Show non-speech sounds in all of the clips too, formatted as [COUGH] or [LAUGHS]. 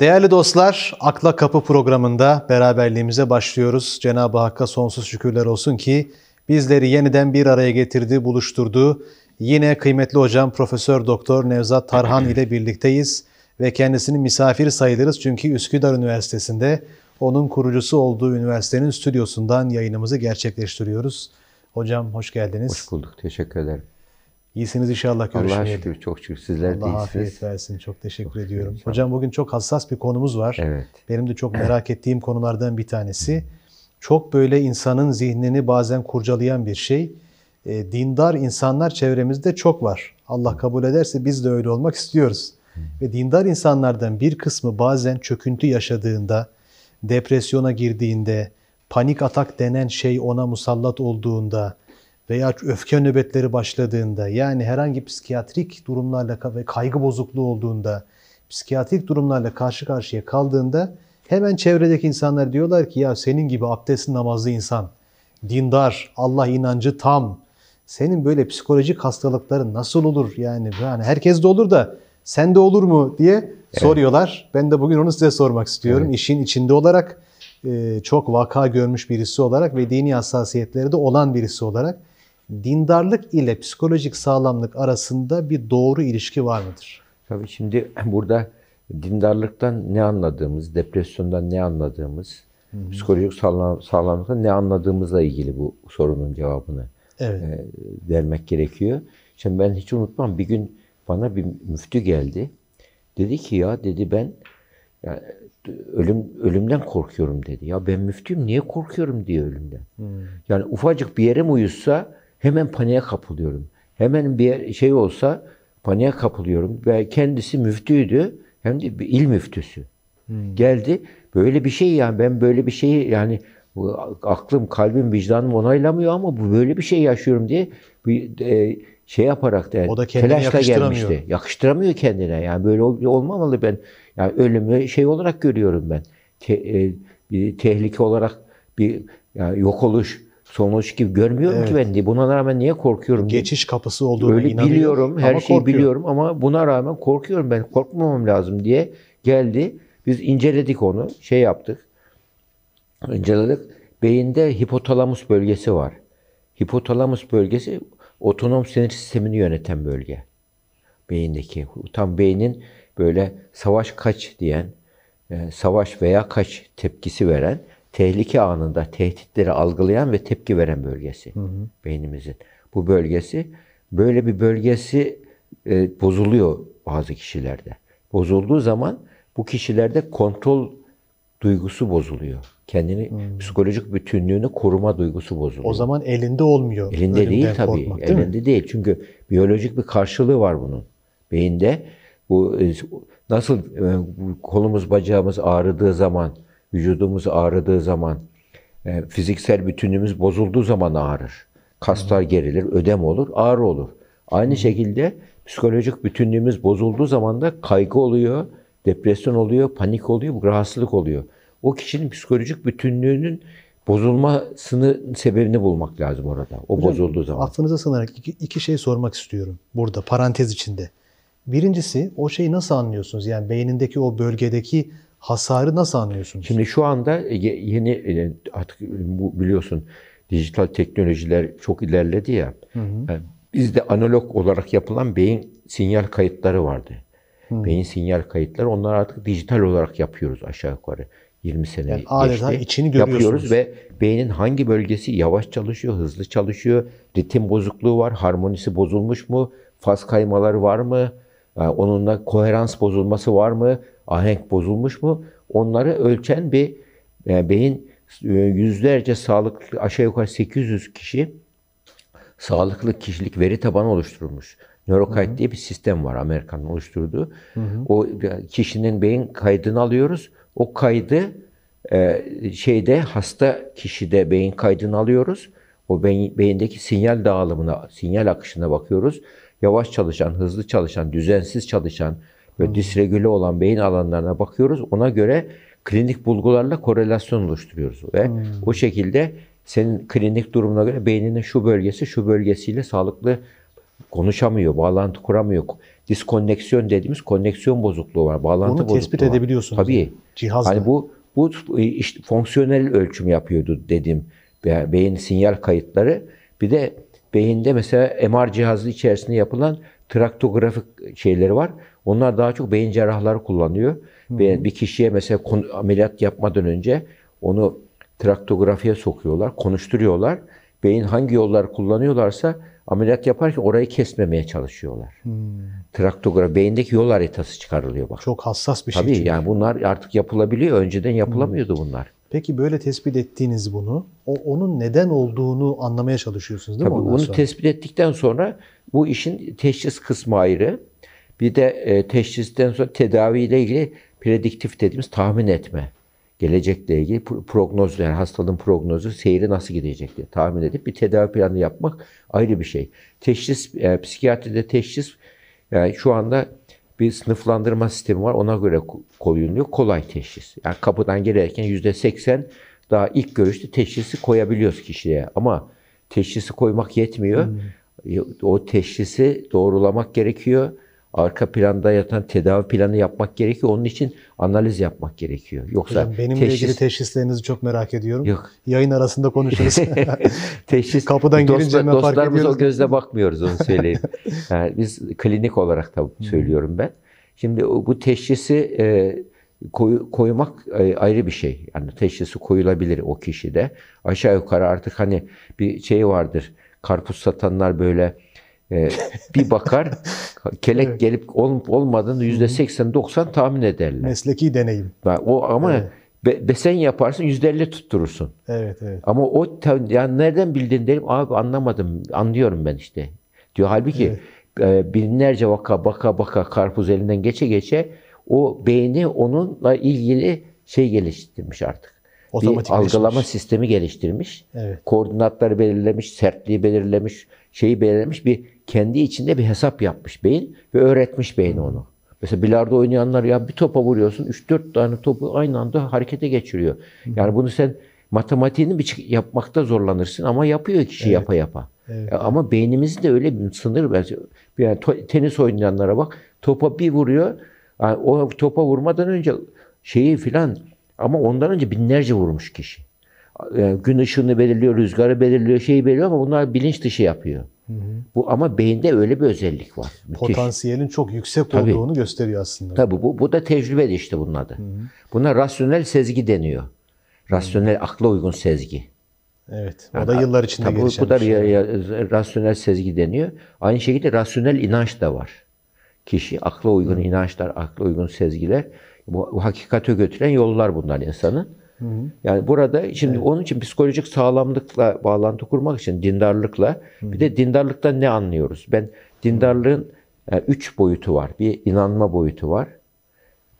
Değerli dostlar, Akla Kapı programında beraberliğimize başlıyoruz. Cenab-ı Hakk'a sonsuz şükürler olsun ki bizleri yeniden bir araya getirdi, buluşturdu. Yine kıymetli hocam Profesör Doktor Nevzat Tarhan ile birlikteyiz ve kendisini misafir sayılırız çünkü Üsküdar Üniversitesi'nde onun kurucusu olduğu üniversitenin stüdyosundan yayınımızı gerçekleştiriyoruz. Hocam hoş geldiniz. Hoş bulduk. Teşekkür ederim. İyisiniz inşallah görüşmeye. Allah'a şükür çok şükür sizler Allah de iyisiniz. afiyet versin. Çok teşekkür çok ediyorum. Şükür, Hocam bugün çok hassas bir konumuz var. Evet. Benim de çok merak ettiğim konulardan bir tanesi. Çok böyle insanın zihnini bazen kurcalayan bir şey. E, dindar insanlar çevremizde çok var. Allah kabul ederse biz de öyle olmak istiyoruz. Ve dindar insanlardan bir kısmı bazen çöküntü yaşadığında, depresyona girdiğinde, panik atak denen şey ona musallat olduğunda, veya öfke nöbetleri başladığında yani herhangi psikiyatrik durumlarla ve kaygı bozukluğu olduğunda, psikiyatrik durumlarla karşı karşıya kaldığında hemen çevredeki insanlar diyorlar ki ya senin gibi abdestli namazlı insan, dindar, Allah inancı tam, senin böyle psikolojik hastalıkların nasıl olur yani yani herkes de olur da sen de olur mu diye evet. soruyorlar. Ben de bugün onu size sormak istiyorum. Evet. İşin içinde olarak çok vaka görmüş birisi olarak ve dini hassasiyetleri de olan birisi olarak dindarlık ile psikolojik sağlamlık arasında bir doğru ilişki var mıdır? Tabii şimdi [CLEARS THROAT] burada dindarlıktan ne anladığımız, depresyondan ne anladığımız, hı psikolojik sağlam, sağlamlıktan ne anladığımızla ilgili bu sorunun cevabını evet. e, vermek gerekiyor. Şimdi ben hiç unutmam bir gün bana bir müftü geldi. Dedi ki ya dedi ben yani ölüm ölümden korkuyorum dedi. Ya ben müftüyüm niye korkuyorum diye ölümden. Hmm. Yani ufacık bir yere mi uyusa hemen paniğe kapılıyorum. Hemen bir şey olsa paniğe kapılıyorum. Ve kendisi müftüydü. Hem de bir il müftüsü. Hmm. Geldi. Böyle bir şey yani ben böyle bir şeyi yani aklım, kalbim, vicdanım onaylamıyor ama bu böyle bir şey yaşıyorum diye bir e, şey yaparak da yani o da telaşla gelmişti. Yakıştıramıyor kendine. Yani böyle olmamalı ben. Yani ölümü şey olarak görüyorum ben. Te, e, bir tehlike olarak bir yani yok oluş, sonuç gibi görmüyorum evet. ki ben diye. Buna rağmen niye korkuyorum? Geçiş kapısı olduğunu Öyle inanıyorum. biliyorum, her ama şeyi korkuyor. biliyorum ama buna rağmen korkuyorum ben. Korkmamam lazım diye geldi. Biz inceledik onu, şey yaptık. İnceledik. Beyinde hipotalamus bölgesi var. Hipotalamus bölgesi otonom sinir sistemini yöneten bölge. Beyindeki. Tam beynin böyle savaş kaç diyen, e, savaş veya kaç tepkisi veren tehlike anında tehditleri algılayan ve tepki veren bölgesi hı hı. beynimizin. Bu bölgesi böyle bir bölgesi e, bozuluyor bazı kişilerde. Bozulduğu zaman bu kişilerde kontrol duygusu bozuluyor. Kendini hmm. psikolojik bütünlüğünü koruma duygusu bozuluyor. O zaman elinde olmuyor. Elinde değil tabii. Korkmak, değil elinde mi? değil. Çünkü biyolojik bir karşılığı var bunun. Beyinde bu e, nasıl e, kolumuz bacağımız ağrıdığı zaman Vücudumuz ağrıdığı zaman, e, fiziksel bütünlüğümüz bozulduğu zaman ağrır. Kaslar gerilir, ödem olur, ağrı olur. Aynı şekilde psikolojik bütünlüğümüz bozulduğu zaman da kaygı oluyor, depresyon oluyor, panik oluyor, rahatsızlık oluyor. O kişinin psikolojik bütünlüğünün bozulmasını sebebini bulmak lazım orada. O Hocam, bozulduğu zaman. Aklınıza sığınarak iki, iki şey sormak istiyorum burada parantez içinde. Birincisi o şeyi nasıl anlıyorsunuz? Yani beynindeki o bölgedeki hasarı nasıl anlıyorsunuz? Şimdi şu anda e, yeni e, artık e, biliyorsun dijital teknolojiler çok ilerledi ya. Hı hı. Bizde analog olarak yapılan beyin sinyal kayıtları vardı. Hı. Beyin sinyal kayıtları onları artık dijital olarak yapıyoruz aşağı yukarı. 20 sene yani adeta geçti. içini görüyorsunuz. Yapıyoruz ve beynin hangi bölgesi yavaş çalışıyor, hızlı çalışıyor, ritim bozukluğu var, harmonisi bozulmuş mu, faz kaymaları var mı, onunla koherans bozulması var mı, ahenk bozulmuş mu? Onları ölçen bir yani e, beyin e, yüzlerce sağlıklı aşağı yukarı 800 kişi sağlıklı kişilik veri tabanı oluşturulmuş. Neurokayıt diye bir sistem var Amerika'nın oluşturduğu. Hı hı. O e, kişinin beyin kaydını alıyoruz. O kaydı e, şeyde hasta kişide beyin kaydını alıyoruz. O beyin, beyindeki sinyal dağılımına, sinyal akışına bakıyoruz. Yavaş çalışan, hızlı çalışan, düzensiz çalışan, ve hmm. disregüle olan beyin alanlarına bakıyoruz. Ona göre klinik bulgularla korelasyon oluşturuyoruz ve hmm. o şekilde senin klinik durumuna göre beyninin şu bölgesi şu bölgesiyle sağlıklı konuşamıyor, bağlantı kuramıyor. Diskonneksiyon dediğimiz koneksiyon bozukluğu var, bağlantı bozukluğu. Bunu tespit var. edebiliyorsunuz. Tabii. Cihazla. Hani bu bu işte fonksiyonel ölçüm yapıyordu dedim. Beyin sinyal kayıtları. Bir de beyinde mesela MR cihazı içerisinde yapılan traktografik şeyleri var. Onlar daha çok beyin cerrahları kullanıyor. Ve bir kişiye mesela ameliyat yapmadan önce onu traktografiye sokuyorlar, konuşturuyorlar. Beyin hangi yollar kullanıyorlarsa ameliyat yaparken orayı kesmemeye çalışıyorlar. Hmm. Traktografi, beyindeki yol haritası çıkarılıyor bak. Çok hassas bir Tabii, şey. Tabii yani bunlar artık yapılabiliyor. Önceden yapılamıyordu hmm. bunlar. Peki böyle tespit ettiğiniz bunu, o, onun neden olduğunu anlamaya çalışıyorsunuz değil Tabii mi? Tabii onu tespit ettikten sonra bu işin teşhis kısmı ayrı. Bir de e, teşhisten sonra tedaviyle ilgili prediktif dediğimiz tahmin etme. Gelecekle ilgili prognoz yani hastalığın prognozu seyri nasıl gidecek diye tahmin edip bir tedavi planı yapmak ayrı bir şey. Teşhis e, psikiyatride teşhis yani e, şu anda bir sınıflandırma sistemi var. Ona göre koyuluyor. Kolay teşhis. Yani kapıdan girerken yüzde seksen daha ilk görüşte teşhisi koyabiliyoruz kişiye. Ama teşhisi koymak yetmiyor. Hmm. O teşhisi doğrulamak gerekiyor arka planda yatan tedavi planı yapmak gerekiyor. Onun için analiz yapmak gerekiyor. Yoksa Hocam benimle teşhis... ilgili teşhislerinizi çok merak ediyorum. Yok. Yayın arasında konuşuruz. [LAUGHS] teşhis kapıdan Dostlar, gelince hemen fark ediyoruz. o gözle bakmıyoruz onu söyleyeyim. [LAUGHS] yani biz klinik olarak da hmm. söylüyorum ben. Şimdi bu teşhisi e, koy, koymak e, ayrı bir şey. Yani teşhisi koyulabilir o kişide. Aşağı yukarı artık hani bir şey vardır. Karpuz satanlar böyle ee, bir bakar [LAUGHS] kelek evet. gelip olup olmadığını yüzde 80-90 tahmin ederler. Mesleki deneyim. O ama evet. Be, besen yaparsın yüzde elli tutturursun. Evet evet. Ama o yani nereden bildin derim abi anlamadım anlıyorum ben işte diyor. Halbuki evet. e, binlerce vaka baka baka karpuz elinden geçe geçe o beyni onunla ilgili şey geliştirmiş artık. Bir algılama sistemi geliştirmiş. Evet. Koordinatları belirlemiş, sertliği belirlemiş, şeyi belirlemiş bir kendi içinde bir hesap yapmış beyin ve öğretmiş beyin hmm. onu. Mesela bilardo oynayanlar ya bir topa vuruyorsun 3-4 tane topu aynı anda harekete geçiriyor. Hmm. Yani bunu sen matematiğini bir yapmakta zorlanırsın ama yapıyor kişi evet. yapa yapa. Evet. E, ama de öyle bir sınır yani tenis oynayanlara bak topa bir vuruyor. Yani o topa vurmadan önce şeyi filan ama ondan önce binlerce vurmuş kişi yani e, gün ışığını belirliyor, rüzgarı belirliyor, şeyi belirliyor ama bunlar bilinç dışı yapıyor. Hı hı. Bu ama beyinde öyle bir özellik var. Potansiyelin çok yüksek Tabii. olduğunu gösteriyor aslında. Tabii bu bu da tecrübe işte bunun adı. Hı hı. Buna rasyonel sezgi deniyor. Rasyonel hı. akla uygun sezgi. Evet. O da yıllar içinde tabii, gelişen bu da bir şey. rasyonel sezgi deniyor. Aynı şekilde rasyonel inanç da var. Kişi akla uygun hı. inançlar, akla uygun sezgiler bu, bu hakikate götüren yollar bunlar insanı. Yani burada şimdi evet. onun için psikolojik sağlamlıkla bağlantı kurmak için dindarlıkla hı. bir de dindarlıkta ne anlıyoruz? Ben dindarlığın yani e, üç boyutu var. Bir inanma boyutu var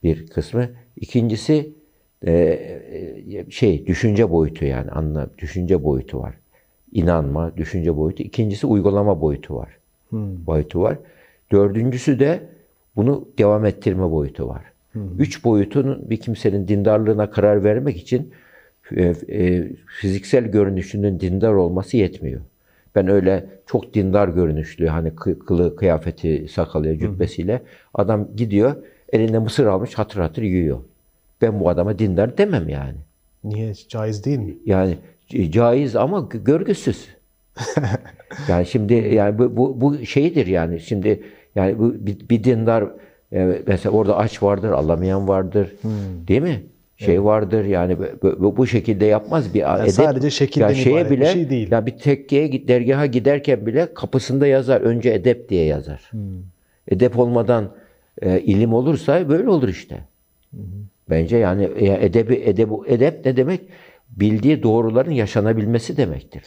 bir kısmı. İkincisi e, e, şey düşünce boyutu yani anla düşünce boyutu var. İnanma, düşünce boyutu. İkincisi uygulama boyutu var. Hmm. Boyutu var. Dördüncüsü de bunu devam ettirme boyutu var. Üç boyutunun bir kimsenin dindarlığına karar vermek için e, e, fiziksel görünüşünün dindar olması yetmiyor. Ben öyle çok dindar görünüşlü hani kılı, kıyafeti, sakalı, cübbesiyle adam gidiyor elinde mısır almış hatır hatır yiyor. Ben bu adama dindar demem yani. Niye? Caiz değil mi? Yani caiz ama görgüsüz. [LAUGHS] yani şimdi yani bu, bu, bu şeydir yani şimdi yani bu bir, bir dindar Evet, mesela orada aç vardır, alamayan vardır. Hmm. Değil mi? şey evet. vardır yani bu, bu şekilde yapmaz bir yani edep. Sadece şekilden yani şeye bile, bir şey değil. Ya bir tekkeye dergaha giderken bile kapısında yazar önce edep diye yazar. Hmm. Edep olmadan e, ilim olursa böyle olur işte. Hmm. Bence yani edebi edebu edep ne demek? Bildiği doğruların yaşanabilmesi demektir.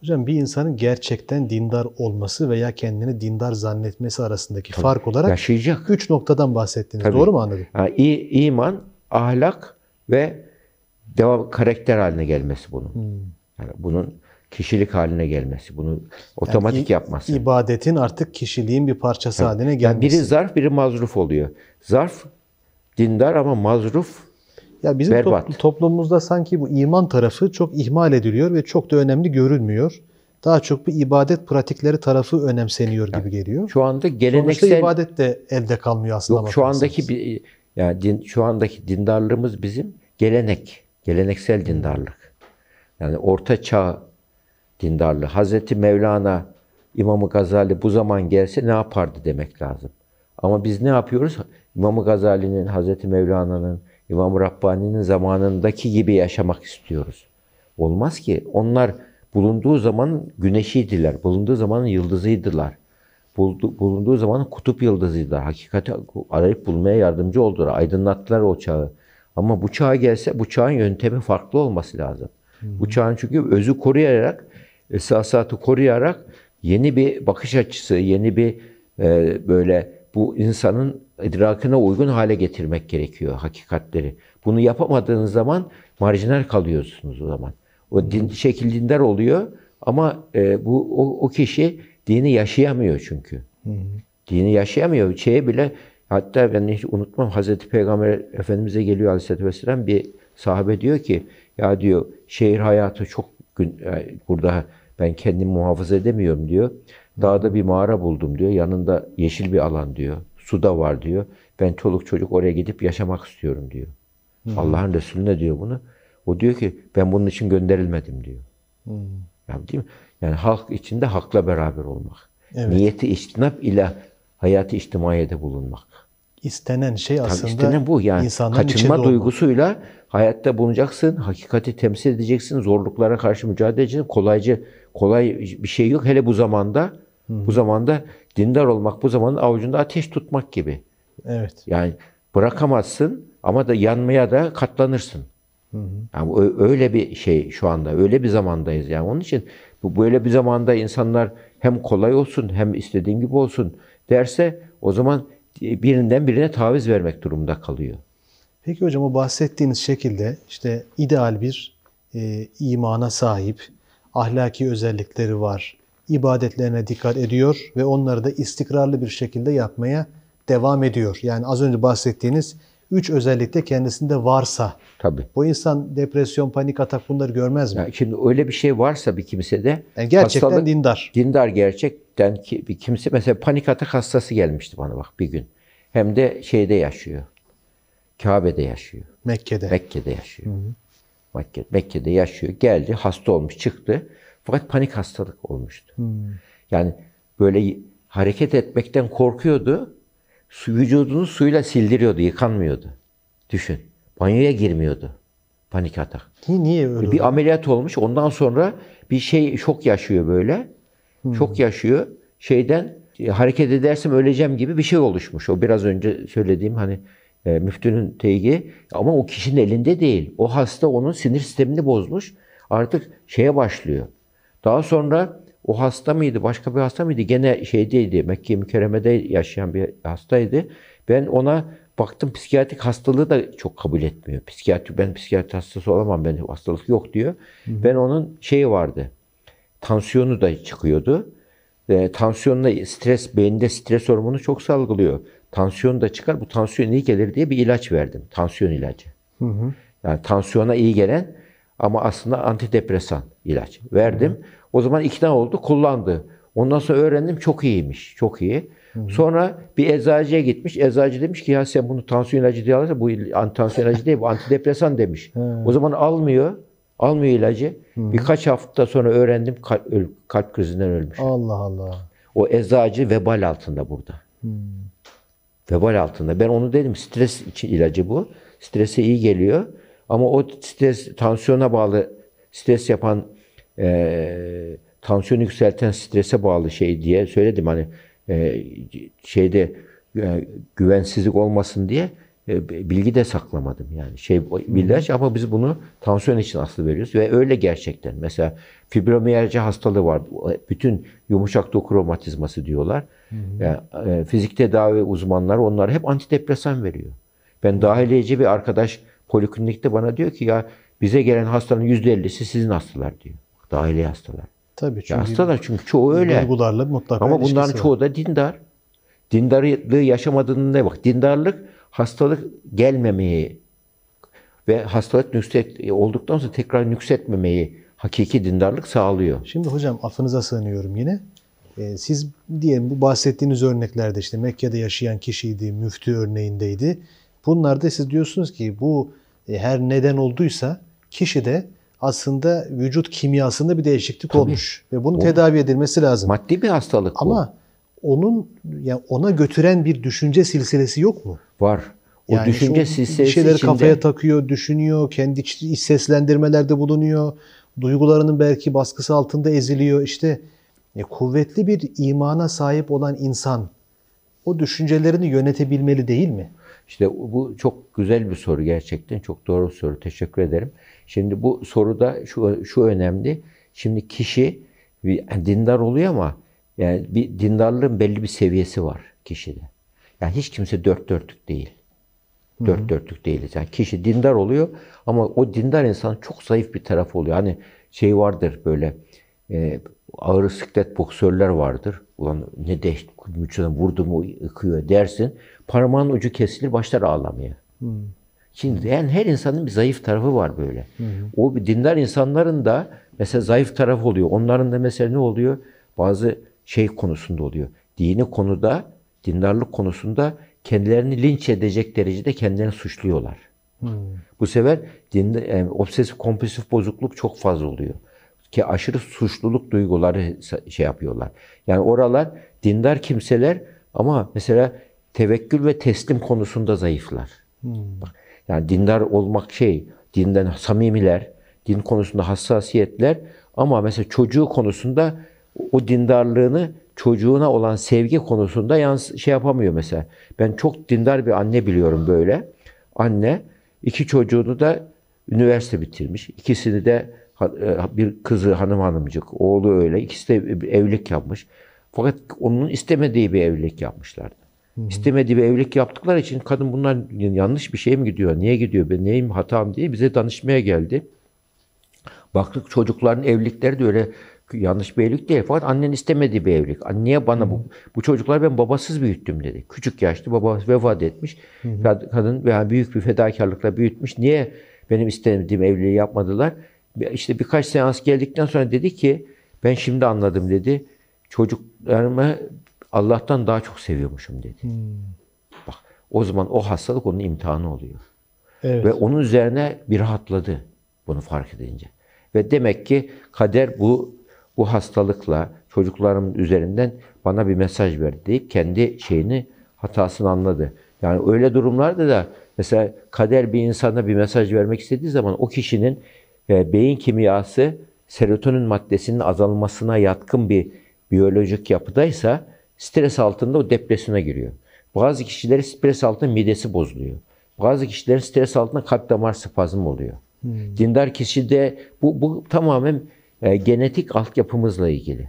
Hocam bir insanın gerçekten dindar olması veya kendini dindar zannetmesi arasındaki Tabii, fark olarak yaşayacak. üç noktadan bahsettiniz. Tabii. Doğru mu anladım? Ha, iman, ahlak ve devam karakter haline gelmesi bunun. Hmm. Yani bunun kişilik haline gelmesi, bunu otomatik yani yapması. İbadetin artık kişiliğin bir parçası yani, haline gelmesi. Yani biri zarf, biri mazruf oluyor. Zarf dindar ama mazruf ya bizim Berbat. toplumumuzda sanki bu iman tarafı çok ihmal ediliyor ve çok da önemli görünmüyor Daha çok bir ibadet pratikleri tarafı önemseniyor gibi yani, geliyor. Şu anda geleneksel Sonuçta ibadet de elde kalmıyor aslında. Yok, şu andaki bir, yani din, şu andaki dindarlığımız bizim gelenek, geleneksel dindarlık. Yani orta çağ dindarlığı. Hazreti Mevlana, İmam Gazali bu zaman gelse ne yapardı demek lazım. Ama biz ne yapıyoruz? İmam Gazali'nin, Hazreti Mevlana'nın, İmam Rabbani'nin zamanındaki gibi yaşamak istiyoruz. Olmaz ki. Onlar bulunduğu zaman güneşiydiler, bulunduğu zaman yıldızıydılar. Buldu, bulunduğu zaman kutup yıldızıydılar. Hakikati arayıp bulmaya yardımcı oldular. Aydınlattılar o çağı. Ama bu çağa gelse bu çağın yöntemi farklı olması lazım. Hı hı. Bu çağın çünkü özü koruyarak, esasatı koruyarak yeni bir bakış açısı, yeni bir e, böyle bu insanın idrakına uygun hale getirmek gerekiyor hakikatleri. Bunu yapamadığınız zaman marjinal kalıyorsunuz o zaman. O din, şekil dindar oluyor ama e, bu o, o kişi dini yaşayamıyor çünkü. Hı hı. Dini yaşayamıyor. Şeye bile hatta ben hiç unutmam Hazreti Peygamber Efendimiz'e geliyor Aleyhisselatü Vesselam bir sahabe diyor ki ya diyor şehir hayatı çok gün yani e, burada ben kendimi muhafaza edemiyorum diyor. Dağda bir mağara buldum diyor. Yanında yeşil bir alan diyor. Su da var diyor. Ben çoluk çocuk oraya gidip yaşamak istiyorum diyor. Hmm. Allah'ın Resulüne diyor bunu. O diyor ki ben bunun için gönderilmedim diyor. Hmm. Yani değil mi? Yani halk içinde hakla beraber olmak. Evet. Niyeti içtinap ile hayatı içtimaiyede bulunmak. İstenen şey Tabii aslında istenen bu yani kaçınma duygusuyla olmak. hayatta bulunacaksın, hakikati temsil edeceksin, zorluklara karşı mücadele edeceksin. Kolayca kolay bir şey yok hele bu zamanda Hı. Bu zamanda dindar olmak bu zamanın avucunda ateş tutmak gibi. Evet. Yani bırakamazsın ama da yanmaya da katlanırsın. Hı hı. Yani öyle bir şey şu anda, öyle bir zamandayız yani. Onun için bu böyle bir zamanda insanlar hem kolay olsun hem istediğin gibi olsun derse o zaman e, birinden birine taviz vermek durumunda kalıyor. Peki hocam o bahsettiğiniz şekilde işte ideal bir e, imana sahip, ahlaki özellikleri var, ibadetlerine dikkat ediyor ve onları da istikrarlı bir şekilde yapmaya devam ediyor. Yani az önce bahsettiğiniz üç özellikte kendisinde varsa. Tabii. Bu insan depresyon, panik atak bunları görmez mi? Yani şimdi öyle bir şey varsa bir kimsede yani e, gerçekten hastalık, dindar. Dindar gerçekten ki bir kimse mesela panik atak hastası gelmişti bana bak bir gün. Hem de şeyde yaşıyor. Kabe'de yaşıyor. Mekke'de. Mekke'de yaşıyor. Hı hı. Mekke, Mekke'de yaşıyor. Geldi, hasta olmuş, çıktı. Fakat panik hastalık olmuştu. Hmm. Yani böyle hareket etmekten korkuyordu. Su, vücudunu suyla sildiriyordu, yıkanmıyordu. Düşün. Banyoya girmiyordu. Panik atak. Niye, niye öyle? Bir ameliyat olmuş. Ondan sonra bir şey şok yaşıyor böyle. Hmm. Şok yaşıyor. Şeyden e, hareket edersem öleceğim gibi bir şey oluşmuş. O biraz önce söylediğim hani e, müftünün teygi ama o kişinin elinde değil. O hasta onun sinir sistemini bozmuş. Artık şeye başlıyor. Daha sonra o hasta mıydı, başka bir hasta mıydı? Gene şeydeydi, Mekke-i Mükerreme'de yaşayan bir hastaydı. Ben ona baktım psikiyatrik hastalığı da çok kabul etmiyor. Psikiyatri, ben psikiyatri hastası olamam, ben hastalık yok diyor. Hı. Ben onun şeyi vardı, tansiyonu da çıkıyordu. E, tansiyonla stres, beyinde stres hormonu çok salgılıyor. Tansiyonu da çıkar, bu tansiyon iyi gelir diye bir ilaç verdim. Tansiyon ilacı. Hı hı. Yani tansiyona iyi gelen ama aslında antidepresan ilaç. Verdim. hı O zaman ikna oldu, kullandı. Ondan sonra öğrendim çok iyiymiş, çok iyi. hı Sonra bir eczacıya gitmiş. Eczacı demiş ki ya sen bunu tansiyon ilacı diye alırsa bu tansiyon ilacı değil, bu antidepresan demiş. hı O zaman almıyor. Almıyor ilacı. hı Birkaç hafta sonra öğrendim kalp, kalp krizinden ölmüş. Allah Allah. O eczacı vebal altında burada. hı Vebal altında. Ben onu dedim stres için ilacı bu. Strese iyi geliyor. Ama o stres tansiyona bağlı stres yapan e, tansiyon yükselten strese bağlı şey diye söyledim hani e, şeyde e, güvensizlik olmasın diye e, bilgi de saklamadım yani şey billaç ama biz bunu tansiyon için aslı veriyoruz ve öyle gerçekten mesela fibromiyalji hastalığı var e, bütün yumuşak doku romatizması diyorlar Yani, e, fizik tedavi uzmanları onlar hep antidepresan veriyor ben dahiliyeci bir arkadaş Poliklinikte bana diyor ki ya bize gelen hastanın %50'si sizin hastalar diyor. Dahili hastalar. Tabii çünkü. Ya hastalar çünkü çoğu öyle. Duygularla mutlaka Ama bunların var. çoğu da dindar. Dindarlığı ne bak. Dindarlık hastalık gelmemeyi ve hastalık nükset olduktan sonra tekrar nüksetmemeyi hakiki dindarlık sağlıyor. Şimdi hocam affınıza sığınıyorum yine. Ee, siz diyelim bu bahsettiğiniz örneklerde işte Mekke'de yaşayan kişiydi, müftü örneğindeydi. Bunlarda siz diyorsunuz ki bu e, her neden olduysa kişi de aslında vücut kimyasında bir değişiklik Tabii. olmuş ve bunun o, tedavi edilmesi lazım. Maddi bir hastalık Ama bu. Ama onun yani ona götüren bir düşünce silsilesi yok mu? Var. O yani düşünce işte o silsilesi şeyleri içinde... kafaya takıyor, düşünüyor, kendi iç seslendirmelerde bulunuyor. Duygularının belki baskısı altında eziliyor. İşte e, kuvvetli bir imana sahip olan insan o düşüncelerini yönetebilmeli değil mi? İşte bu çok güzel bir soru gerçekten. Çok doğru bir soru. Teşekkür ederim. Şimdi bu soruda şu, şu önemli. Şimdi kişi dindar oluyor ama yani bir dindarlığın belli bir seviyesi var kişide. Yani hiç kimse dört dörtlük değil. Dört Hı-hı. dörtlük değiliz. Yani kişi dindar oluyor ama o dindar insan çok zayıf bir taraf oluyor. Hani şey vardır böyle e, ağır siklet boksörler vardır. Ulan ne dehşet, müçeden vurdu mu yıkıyor dersin. Parmağın ucu kesilir, başlar ağlamaya. Hmm. Şimdi yani her insanın bir zayıf tarafı var böyle. Hmm. O dindar insanların da mesela zayıf taraf oluyor. Onların da mesela ne oluyor? Bazı şey konusunda oluyor. Dini konuda, dindarlık konusunda kendilerini linç edecek derecede kendilerini suçluyorlar. Hmm. Bu sefer din, yani e, obsesif kompulsif bozukluk çok fazla oluyor ki aşırı suçluluk duyguları şey yapıyorlar. Yani oralar dindar kimseler ama mesela tevekkül ve teslim konusunda zayıflar. Hmm. Yani dindar olmak şey, dinden samimiler, din konusunda hassasiyetler ama mesela çocuğu konusunda o dindarlığını çocuğuna olan sevgi konusunda yans şey yapamıyor mesela. Ben çok dindar bir anne biliyorum böyle. Anne iki çocuğunu da üniversite bitirmiş. İkisini de e, bir kızı hanım hanımcık, oğlu öyle. İkisi de evlilik yapmış. Fakat onun istemediği bir evlilik yapmışlardı. Hı-hı. İstemediği bir evlilik yaptıkları için kadın bunlar yanlış bir şey mi gidiyor, niye gidiyor, ben neyim, hatam diye bize danışmaya geldi. Baktık çocukların evlilikleri de öyle yanlış bir evlilik değil. Fakat annen istemediği bir evlilik. Anneye bana bu, bu çocuklar ben babasız büyüttüm dedi. Küçük yaşta babası vefat etmiş. Hı-hı. Kadın yani büyük bir fedakarlıkla büyütmüş. Niye benim istemediğim evliliği yapmadılar? işte birkaç seans geldikten sonra dedi ki ben şimdi anladım dedi. Çocuklarımı Allah'tan daha çok seviyormuşum dedi. Hmm. Bak o zaman o hastalık onun imtihanı oluyor. Evet. Ve onun üzerine bir rahatladı bunu fark edince. Ve demek ki kader bu bu hastalıkla çocuklarımın üzerinden bana bir mesaj verdi deyip kendi şeyini hatasını anladı. Yani öyle durumlarda da mesela kader bir insana bir mesaj vermek istediği zaman o kişinin ve beyin kimyası serotonin maddesinin azalmasına yatkın bir biyolojik yapıdaysa stres altında o depresyona giriyor. Bazı kişilerin stres altında midesi bozuluyor. Bazı kişilerin stres altında kalp damar spazmı oluyor. Hmm. Dindar kişide bu, bu tamamen e, genetik altyapımızla ilgili.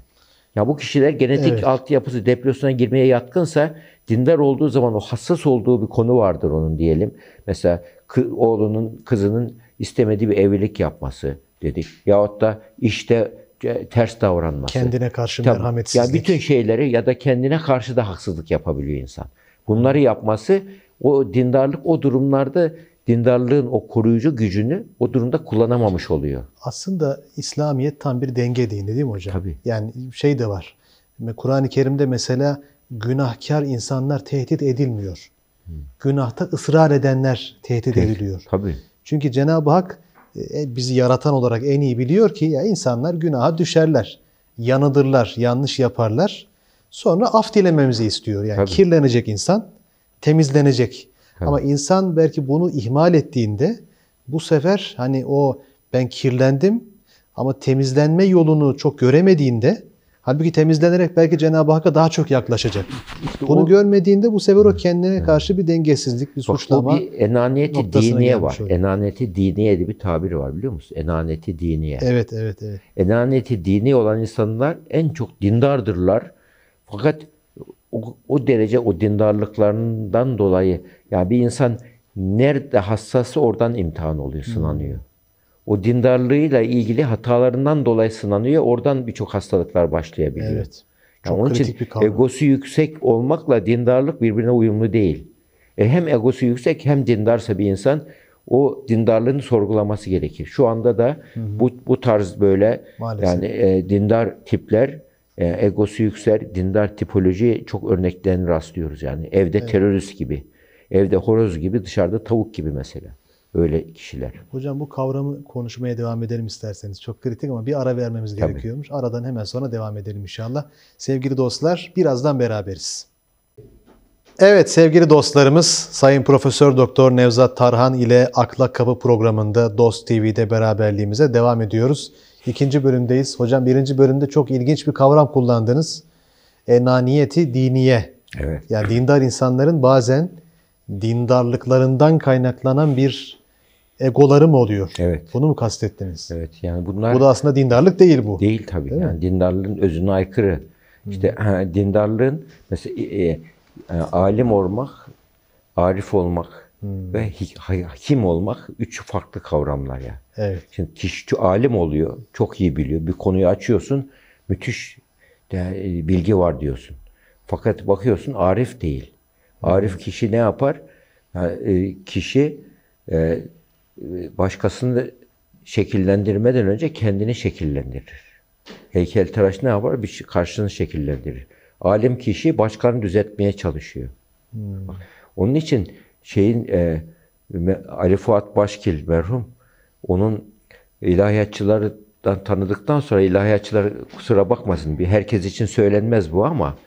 Ya bu kişiler genetik evet. altyapısı depresyona girmeye yatkınsa dindar olduğu zaman o hassas olduğu bir konu vardır onun diyelim. Mesela kı, oğlunun, kızının istemediği bir evlilik yapması dedi Yahut da işte e, ters davranması. Kendine karşı Tabii, merhametsizlik. Ya bütün şeyleri ya da kendine karşı da haksızlık yapabiliyor insan. Bunları yapması o dindarlık o durumlarda dindarlığın o koruyucu gücünü o durumda kullanamamış oluyor. Aslında İslamiyet tam bir denge dini değil mi hocam? Tabii. Yani şey de var. Kur'an-ı Kerim'de mesela günahkar insanlar tehdit edilmiyor. Hmm. Günahta ısrar edenler tehdit Te- ediliyor. Tabii. Çünkü Cenab-ı Hak e, e, bizi yaratan olarak en iyi biliyor ki ya insanlar günaha düşerler, yanıdırlar, yanlış yaparlar. Sonra af dilememizi istiyor. Yani Tabii. kirlenecek insan, temizlenecek. Tabii. Ama insan belki bunu ihmal ettiğinde bu sefer hani o ben kirlendim ama temizlenme yolunu çok göremediğinde Halbuki temizlenerek belki Cenab-ı Hakk'a daha çok yaklaşacak. İşte Bunu o, görmediğinde bu sefer o kendine karşı bir dengesizlik, bir suçlama bak, suçlama bir enaniyeti diniye var. Öyle. Enaniyeti diniye diye bir tabir var biliyor musun? Enaniyeti diniye. Evet, evet, evet. Enaniyeti dini olan insanlar en çok dindardırlar. Fakat o, o derece o dindarlıklarından dolayı yani bir insan nerede hassası oradan imtihan oluyor, sınanıyor o dindarlığıyla ilgili hatalarından dolayı sınanıyor. Oradan birçok hastalıklar başlayabiliyor. Evet. Çok yani onun için bir egosu yüksek olmakla dindarlık birbirine uyumlu değil. E hem egosu yüksek hem dindarsa bir insan o dindarlığını sorgulaması gerekir. Şu anda da bu bu tarz böyle Maalesef. yani e, dindar tipler e, egosu yüksek dindar tipoloji çok örneklerini rastlıyoruz yani. Evde evet. terörist gibi, evde horoz gibi, dışarıda tavuk gibi mesela öyle kişiler. Hocam bu kavramı konuşmaya devam edelim isterseniz. Çok kritik ama bir ara vermemiz Tabii. gerekiyormuş. Aradan hemen sonra devam edelim inşallah. Sevgili dostlar birazdan beraberiz. Evet sevgili dostlarımız Sayın Profesör Doktor Nevzat Tarhan ile Akla Kapı programında Dost TV'de beraberliğimize devam ediyoruz. İkinci bölümdeyiz. Hocam birinci bölümde çok ilginç bir kavram kullandınız. Enaniyeti diniye. Evet. Yani dindar insanların bazen dindarlıklarından kaynaklanan bir egoları mı oluyor? Evet. Bunu mu kastettiniz? Evet. Yani bunlar Bu da aslında dindarlık değil bu. Değil tabii. Değil yani dindarlığın özüne aykırı. Hmm. İşte ha, dindarlığın mesela e, e, e, alim olmak, arif olmak hmm. ve hakim olmak üç farklı kavramlar ya. Evet. Şimdi kişi alim oluyor, çok iyi biliyor. Bir konuyu açıyorsun, müthiş de, bilgi var diyorsun. Fakat bakıyorsun arif değil. Arif hmm. kişi ne yapar? Yani, e, kişi e, başkasını şekillendirmeden önce kendini şekillendirir. Heykeltıraş ne yapar? Bir şey- karşını şekillendirir. Alim kişi başkanı düzeltmeye çalışıyor. Hmm. Onun için şeyin e, Ali Fuat Başkil merhum onun ilahiyatçılardan tanıdıktan sonra ilahiyatçılar kusura bakmasın bir herkes için söylenmez bu ama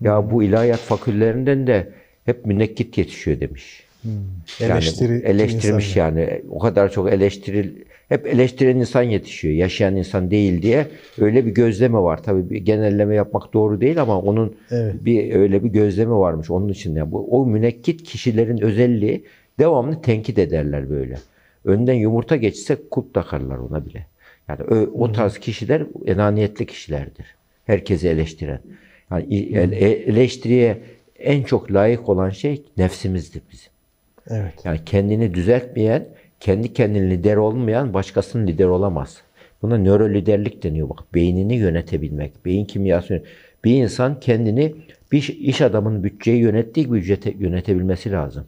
ya hmm. bu ilahiyat fakültelerinden de hep münekkit yetişiyor demiş. Hmm. Eleştiri yani eleştirmiş insan. yani. O kadar çok eleştiril hep eleştiren insan yetişiyor. Yaşayan insan değil diye öyle bir gözleme var. Tabii bir genelleme yapmak doğru değil ama onun evet. bir öyle bir gözleme varmış. Onun için yani bu o münekkit kişilerin özelliği devamlı tenkit ederler böyle. Önden yumurta geçse kulp takarlar ona bile. Yani o, o hmm. tarz kişiler enaniyetli kişilerdir. Herkesi eleştiren. Yani e, eleştiriye en çok layık olan şey nefsimizdir bizim. Evet. Yani kendini düzeltmeyen, kendi kendini lider olmayan başkasının lider olamaz. Buna nöro liderlik deniyor bak. Beynini yönetebilmek, beyin kimyası. Bir insan kendini bir iş adamının bütçeyi yönettiği gibi yönetebilmesi lazım.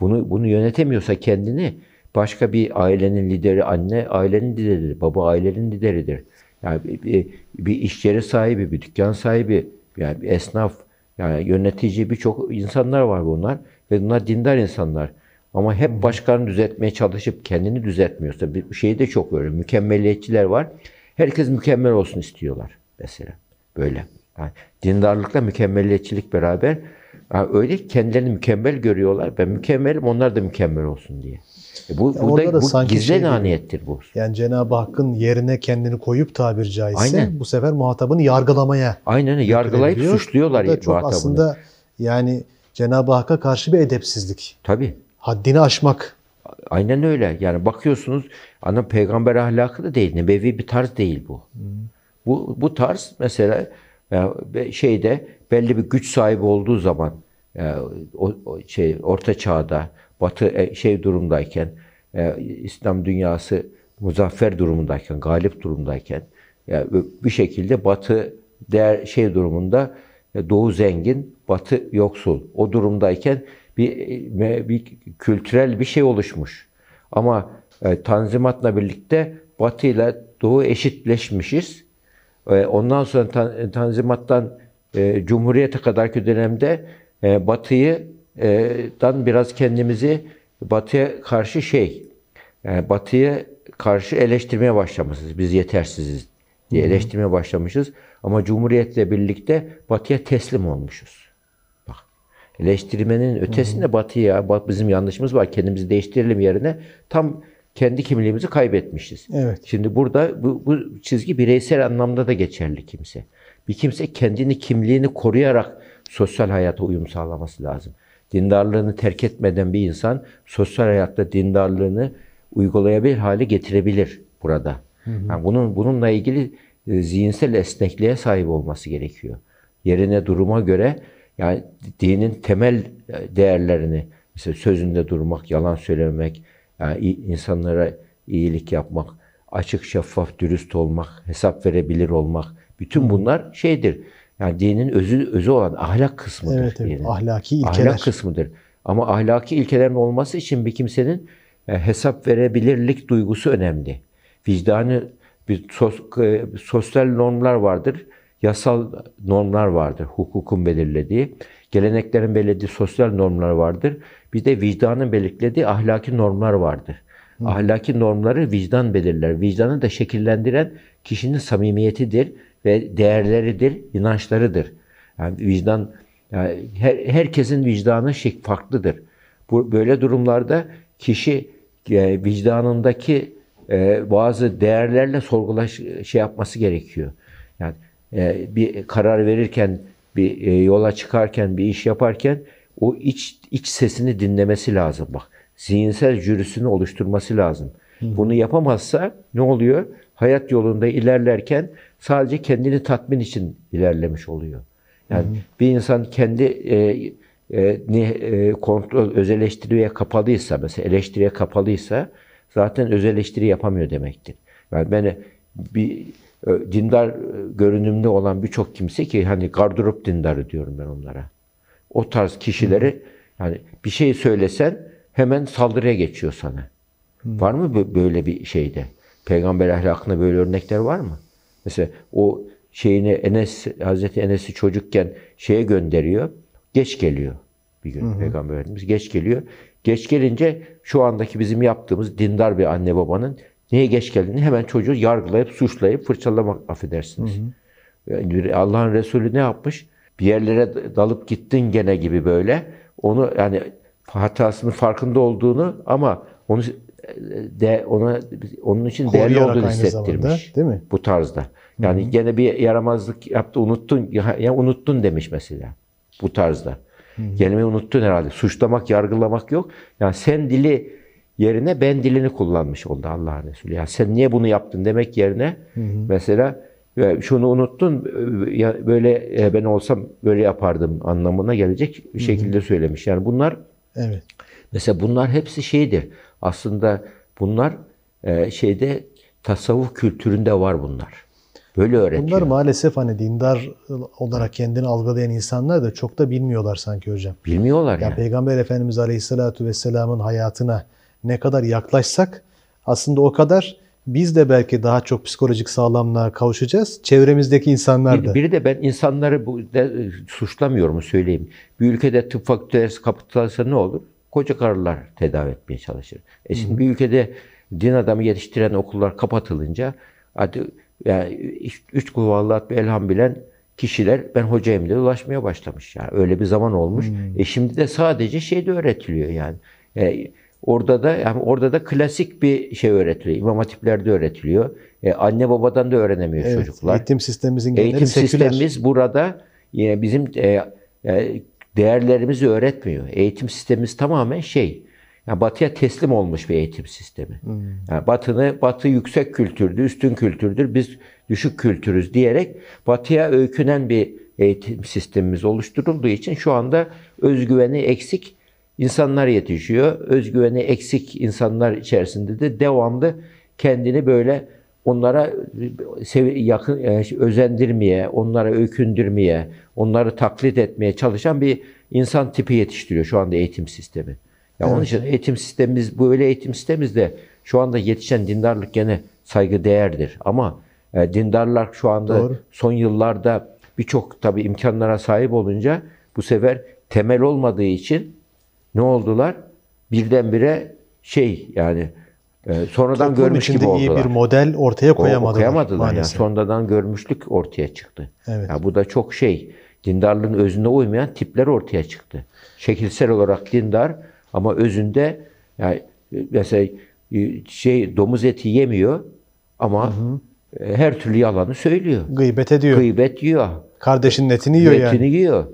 Bunu bunu yönetemiyorsa kendini başka bir ailenin lideri anne ailenin lideridir, baba ailenin lideridir. Yani bir, bir iş yeri sahibi, bir dükkan sahibi, yani bir esnaf, yani yönetici birçok insanlar var bunlar. Ve bunlar dindar insanlar. Ama hep başkalarını düzeltmeye çalışıp kendini düzeltmiyorsa bir şeyi de çok öyle. Mükemmeliyetçiler var. Herkes mükemmel olsun istiyorlar mesela. Böyle. Yani dindarlıkla mükemmeliyetçilik beraber yani öyle kendilerini mükemmel görüyorlar. Ben mükemmelim onlar da mükemmel olsun diye. E bu ya burada, da bu gizli şey naniyettir bu. Yani Cenab-ı Hakk'ın yerine kendini koyup tabir caizse Aynen. bu sefer muhatabını yargılamaya. Aynen yargılayıp suçluyorlar bu da çok muhatabını. aslında yani Cenab-ı Hakk'a karşı bir edepsizlik. Tabii. Haddini aşmak. Aynen öyle. Yani bakıyorsunuz ana peygamber ahlakı da değil. Nebevi bir tarz değil bu. Hmm. Bu, bu tarz mesela e, şeyde belli bir güç sahibi olduğu zaman e, o, o şey orta çağda batı e, şey durumdayken İslam dünyası muzaffer durumundayken, galip durumdayken yani bir şekilde batı değer şey durumunda doğu zengin, Batı yoksul. O durumdayken bir, e, bir kültürel bir şey oluşmuş. Ama e, Tanzimat'la birlikte Batı ile Doğu eşitleşmişiz. E, ondan sonra tan, e, Tanzimat'tan e, Cumhuriyete kadarki dönemde e, Batı'yı e, dan biraz kendimizi Batı'ya karşı şey, yani e, Batı'ya karşı eleştirmeye başlamışız. Biz yetersiziz diye eleştirmeye başlamışız. Ama Cumhuriyet'le birlikte Batı'ya teslim olmuşuz eleştirmenin ötesinde hmm. Batı ya bak bizim yanlışımız var kendimizi değiştirelim yerine tam kendi kimliğimizi kaybetmişiz. Evet. Şimdi burada bu, bu çizgi bireysel anlamda da geçerli kimse. Bir kimse kendini kimliğini koruyarak sosyal hayata uyum sağlaması lazım. Dindarlığını terk etmeden bir insan sosyal hayatta dindarlığını uygulayabilir hale getirebilir burada. Hı hı. Yani bunun bununla ilgili e, zihinsel esnekliğe sahip olması gerekiyor. Yerine duruma göre yani dinin temel e, değerlerini, mesela sözünde durmak, yalan söylemek, yani insanlara iyilik yapmak, açık, şeffaf, dürüst olmak, hesap verebilir olmak, bütün bunlar şeydir. Yani dinin özü özü olan ahlak kısmıdır. Evet, evet. ahlaki ilkeler. Ahlak kısmıdır. Ama ahlaki ilkelerin olması için bir kimsenin e, hesap verebilirlik duygusu önemli. Vicdanı bir sos, e, sosyal normlar vardır yasal normlar vardır, hukukun belirlediği, geleneklerin belirlediği sosyal normlar vardır. Bir de vicdanın belirlediği ahlaki normlar vardır. Hı. Ahlaki normları vicdan belirler. Vicdanı da şekillendiren kişinin samimiyetidir ve değerleridir, inançlarıdır. Yani vicdan yani her, herkesin vicdanı şey farklıdır. Bu böyle durumlarda kişi e, vicdanındaki e, bazı değerlerle sorgulaş şey yapması gerekiyor. Yani e, bir karar verirken, bir e, yola çıkarken, bir iş yaparken o iç iç sesini dinlemesi lazım bak. Zihinsel jürisini oluşturması lazım. Bunu yapamazsa ne oluyor? Hayat yolunda ilerlerken sadece kendini tatmin için ilerlemiş oluyor. Yani hı hı. bir insan kendi e, e, ne e, kontrol öz eleştiriye kapalıysa mesela eleştiriye kapalıysa zaten öz eleştiri yapamıyor demektir. Yani ben bir dindar e, görünümlü olan birçok kimse ki hani gardırop dindarı diyorum ben onlara. O tarz kişileri yani bir şey söylesen hemen saldırıya geçiyor sana. Hmm. Var mı böyle bir şeyde? Peygamber ahlakında böyle örnekler var mı? Mesela o şeyini Enes Hazreti Enes'i çocukken şeye gönderiyor. Geç geliyor bir gün hı hı. Peygamber Efendimiz geç geliyor. Geç gelince şu andaki bizim yaptığımız dindar bir anne babanın Niye geç geldiğini hemen çocuğu yargılayıp, suçlayıp, fırçalamak affedersiniz. Hı hı. Allah'ın Resulü ne yapmış? Bir yerlere dalıp gittin gene gibi böyle. Onu yani hatasının farkında olduğunu ama onu e, de ona onun için Koruyarak değerli olduğunu hissettirmiş. Zamanda, değil mi? Bu tarzda. Yani Hı-hı. gene bir yaramazlık yaptı, unuttun ya yani unuttun demiş mesela. Bu tarzda. Hı-hı. Kelimeyi unuttun herhalde. Suçlamak, yargılamak yok. Yani sen dili yerine ben dilini kullanmış oldu Allah Resulü. Ya sen niye bunu yaptın demek yerine hı hı. mesela e, şunu unuttun e, böyle e, ben olsam böyle yapardım anlamına gelecek bir şekilde söylemiş. Yani bunlar evet. mesela bunlar hepsi şeydir. Aslında bunlar şeyde tasavvuf kültüründe var bunlar. Böyle öğretiyor. Bunlar maalesef hani dindar olarak kendini algılayan insanlar da çok da bilmiyorlar sanki hocam. Bilmiyorlar ya. Yani. Peygamber Efendimiz Aleyhisselatü Vesselam'ın hayatına ne kadar yaklaşsak aslında o kadar biz de belki daha çok psikolojik sağlamlığa kavuşacağız. Çevremizdeki insanlar da. Bir, biri de ben insanları bu de, e, suçlamıyorum söyleyeyim. Bir ülkede tıp fakültesi kapatılsa ne olur? Koca karılar tedavi etmeye çalışır. E şimdi Hı. bir ülkede din adamı yetiştiren okullar kapatılınca hadi yani üç kuvallat bir elham bilen kişiler ben hocayım diye ulaşmaya başlamış. Yani öyle bir zaman olmuş. Hmm. E şimdi de sadece şey de öğretiliyor yani. E, Orada da yani orada da klasik bir şey öğretiliyor. İmam hatiplerde öğretiliyor. E, anne babadan da öğrenemiyor evet, çocuklar. Eğitim sistemimizin eğitim seküler. sistemimiz burada yine bizim e, e, değerlerimizi öğretmiyor. Eğitim sistemimiz tamamen şey. Yani batıya teslim olmuş bir eğitim sistemi. Hmm. Yani batını batı yüksek kültürdür, üstün kültürdür. Biz düşük kültürüz diyerek batıya öykünen bir eğitim sistemimiz oluşturulduğu için şu anda özgüveni eksik insanlar yetişiyor. Özgüveni eksik insanlar içerisinde de devamlı kendini böyle onlara yakın e, özendirmeye, onlara öykündürmeye, onları taklit etmeye çalışan bir insan tipi yetiştiriyor şu anda eğitim sistemi. Ya evet. onun için eğitim sistemimiz bu öyle eğitim sistemimizde şu anda yetişen dindarlık gene saygı değerdir ama e, dindarlar şu anda Doğru. son yıllarda birçok tabii imkanlara sahip olunca bu sefer temel olmadığı için ne oldular? Birdenbire şey yani e, sonradan Toplum görmüş gibi oldular. iyi bir model ortaya koyamadılar. O, koyamadılar yani sonradan görmüşlük ortaya çıktı. Evet. Ya bu da çok şey dindarlığın özünde uymayan tipler ortaya çıktı. Şekilsel olarak dindar ama özünde yani mesela e, şey domuz eti yemiyor ama hı hı. E, her türlü yalanı söylüyor. Gıybet ediyor. Gıybet yiyor. Kardeşinin etini yiyor etini yani. Etini yiyor.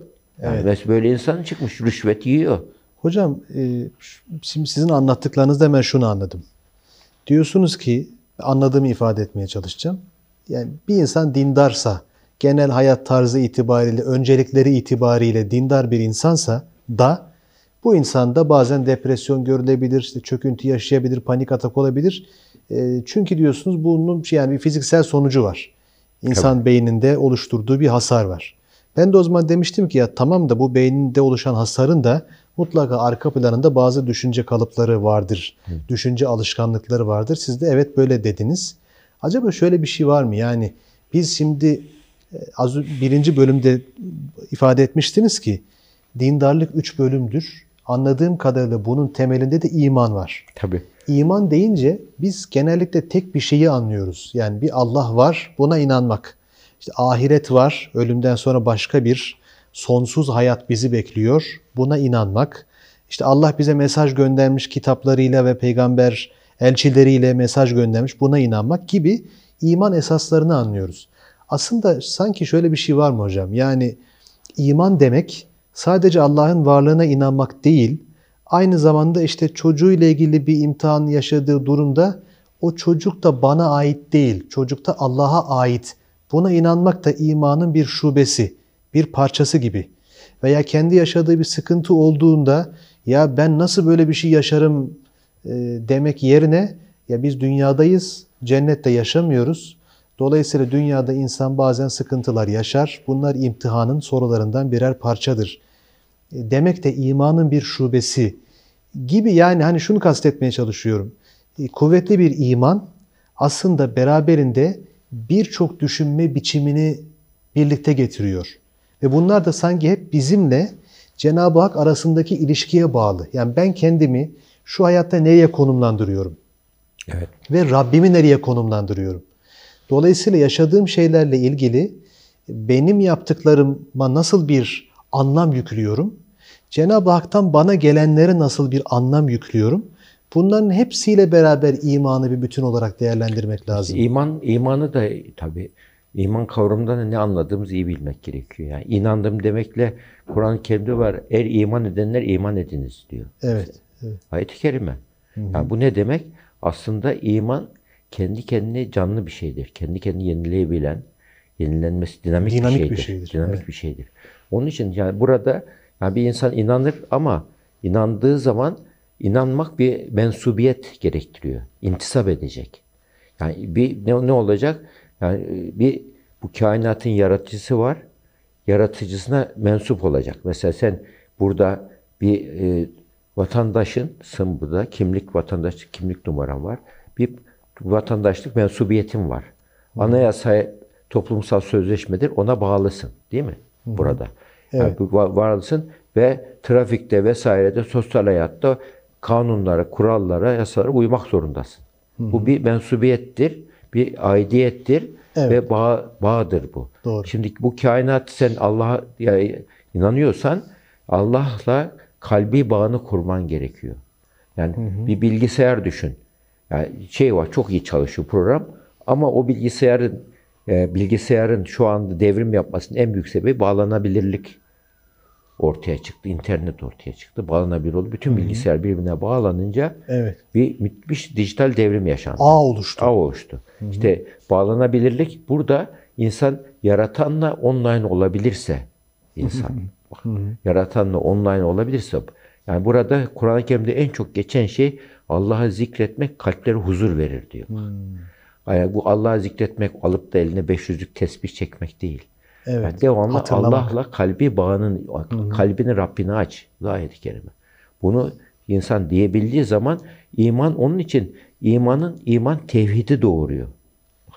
Evet. Yani böyle insan çıkmış rüşvet yiyor. Hocam e, şimdi sizin anlattıklarınızda ben şunu anladım. Diyorsunuz ki anladığımı ifade etmeye çalışacağım. Yani bir insan dindarsa, genel hayat tarzı itibariyle, öncelikleri itibariyle dindar bir insansa da bu insanda bazen depresyon görülebilir, işte çöküntü yaşayabilir, panik atak olabilir. E, çünkü diyorsunuz bunun şey, yani bir fiziksel sonucu var. İnsan Tabii. beyninde oluşturduğu bir hasar var. Ben de o zaman demiştim ki ya tamam da bu beyninde oluşan hasarın da mutlaka arka planında bazı düşünce kalıpları vardır. Hı. Düşünce alışkanlıkları vardır. Siz de evet böyle dediniz. Acaba şöyle bir şey var mı? Yani biz şimdi e, az birinci bölümde ifade etmiştiniz ki dindarlık üç bölümdür. Anladığım kadarıyla bunun temelinde de iman var. Tabii. İman deyince biz genellikle tek bir şeyi anlıyoruz. Yani bir Allah var, buna inanmak. İşte ahiret var, ölümden sonra başka bir sonsuz hayat bizi bekliyor buna inanmak, işte Allah bize mesaj göndermiş kitaplarıyla ve peygamber elçileriyle mesaj göndermiş buna inanmak gibi iman esaslarını anlıyoruz. Aslında sanki şöyle bir şey var mı hocam? Yani iman demek sadece Allah'ın varlığına inanmak değil, aynı zamanda işte çocuğuyla ilgili bir imtihan yaşadığı durumda o çocuk da bana ait değil, çocuk da Allah'a ait. Buna inanmak da imanın bir şubesi, bir parçası gibi veya kendi yaşadığı bir sıkıntı olduğunda ya ben nasıl böyle bir şey yaşarım e, demek yerine ya biz dünyadayız, cennette yaşamıyoruz. Dolayısıyla dünyada insan bazen sıkıntılar yaşar. Bunlar imtihanın sorularından birer parçadır. E, demek de imanın bir şubesi gibi yani hani şunu kastetmeye çalışıyorum. E, kuvvetli bir iman aslında beraberinde birçok düşünme biçimini birlikte getiriyor. Ve bunlar da sanki hep bizimle Cenab-ı Hak arasındaki ilişkiye bağlı. Yani ben kendimi şu hayatta nereye konumlandırıyorum? Evet. Ve Rabbimi nereye konumlandırıyorum? Dolayısıyla yaşadığım şeylerle ilgili benim yaptıklarıma nasıl bir anlam yüklüyorum? Cenab-ı Hak'tan bana gelenlere nasıl bir anlam yüklüyorum? Bunların hepsiyle beraber imanı bir bütün olarak değerlendirmek lazım. İman, imanı da tabii İman kavramından ne anladığımızı iyi bilmek gerekiyor. Yani inandım demekle Kur'an-ı Kerim'de var. Er iman edenler iman ediniz diyor. Evet. evet. Ayet-i kerime. Hı hı. Yani bu ne demek? Aslında iman kendi kendine canlı bir şeydir. Kendi kendini yenileyebilen, yenilenmesi dinamik, dinamik bir şeydir. Bir şeydir. Dinamik evet. bir şeydir. Onun için yani burada yani bir insan inanır ama inandığı zaman inanmak bir mensubiyet gerektiriyor. İntisap edecek. Yani bir ne, ne olacak? Yani e, bir bu kainatın yaratıcısı var. Yaratıcısına mensup olacak. Mesela sen burada bir e, vatandaşın sın burada kimlik vatandaş kimlik numaran var. Bir vatandaşlık mensubiyetin var. Anayasaya toplumsal sözleşmedir. Ona bağlısın, değil mi? Hı-hı. Burada. Evet. Yani varlısın ve trafikte vesairede sosyal hayatta kanunlara, kurallara, yasalara uymak zorundasın. Hı-hı. Bu bir mensubiyettir bir aidiyettir evet. ve bağ, bağdır bu. Doğru. Şimdi bu kainat sen Allah'a yani inanıyorsan Allah'la kalbi bağını kurman gerekiyor. Yani hı hı. bir bilgisayar düşün. Yani şey var çok iyi çalışıyor program ama o bilgisayarın e, bilgisayarın şu anda devrim yapmasının en büyük sebebi bağlanabilirlik ortaya çıktı. internet ortaya çıktı. Bağlanabilir oldu. Bütün bilgisayar birbirine bağlanınca evet. bir müthiş dijital devrim yaşandı. Ağ oluştu. Ağ oluştu. Hı-hı. İşte bağlanabilirlik burada insan yaratanla online olabilirse insan Hı-hı. yaratanla online olabilirse yani burada Kur'an-ı Kerim'de en çok geçen şey Allah'ı zikretmek kalplere huzur verir diyor. Hmm. Yani bu Allah'ı zikretmek alıp da eline 500'lük tesbih çekmek değil. Evet. Yani devamlı hatırlamak. Allah'la kalbi bağının, Hı-hı. kalbini Rabbine aç. Zahir-i kerime. Bunu insan diyebildiği zaman iman onun için imanın iman tevhidi doğuruyor.